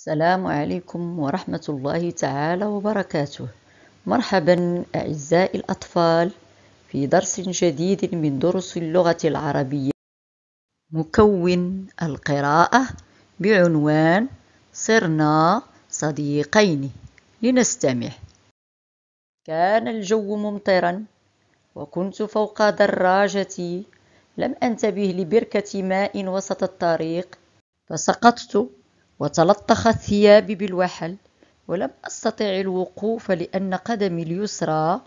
السلام عليكم ورحمة الله تعالى وبركاته مرحبا أعزائي الأطفال في درس جديد من دروس اللغة العربية مكون القراءة بعنوان صرنا صديقين لنستمع كان الجو ممطرا وكنت فوق دراجتي لم أنتبه لبركة ماء وسط الطريق فسقطت وتلطخت ثيابي بالوحل ولم أستطع الوقوف لأن قدمي اليسرى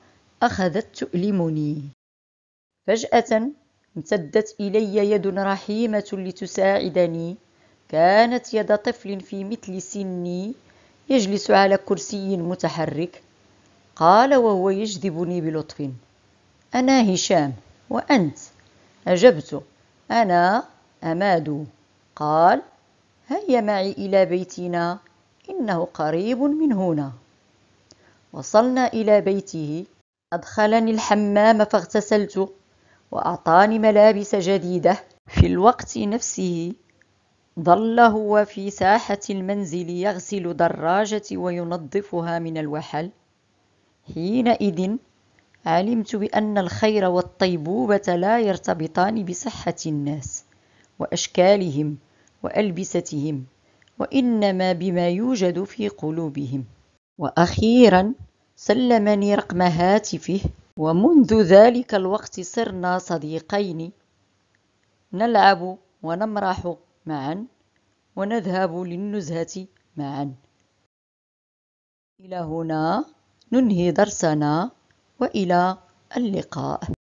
أخذت تؤلمني فجأة امتدت إلي يد رحيمة لتساعدني كانت يد طفل في مثل سني يجلس على كرسي متحرك قال وهو يجذبني بلطف أنا هشام وأنت أجبت أنا أماد قال هيا معي إلى بيتنا إنه قريب من هنا وصلنا إلى بيته أدخلني الحمام فاغتسلت وأعطاني ملابس جديدة في الوقت نفسه ظل هو في ساحة المنزل يغسل دراجتي وينظفها من الوحل حينئذ علمت بأن الخير والطيبوبة لا يرتبطان بصحة الناس وأشكالهم وألبستهم وإنما بما يوجد في قلوبهم وأخيرا سلمني رقم هاتفه ومنذ ذلك الوقت صرنا صديقين نلعب ونمرح معا ونذهب للنزهة معا إلى هنا ننهي درسنا وإلى اللقاء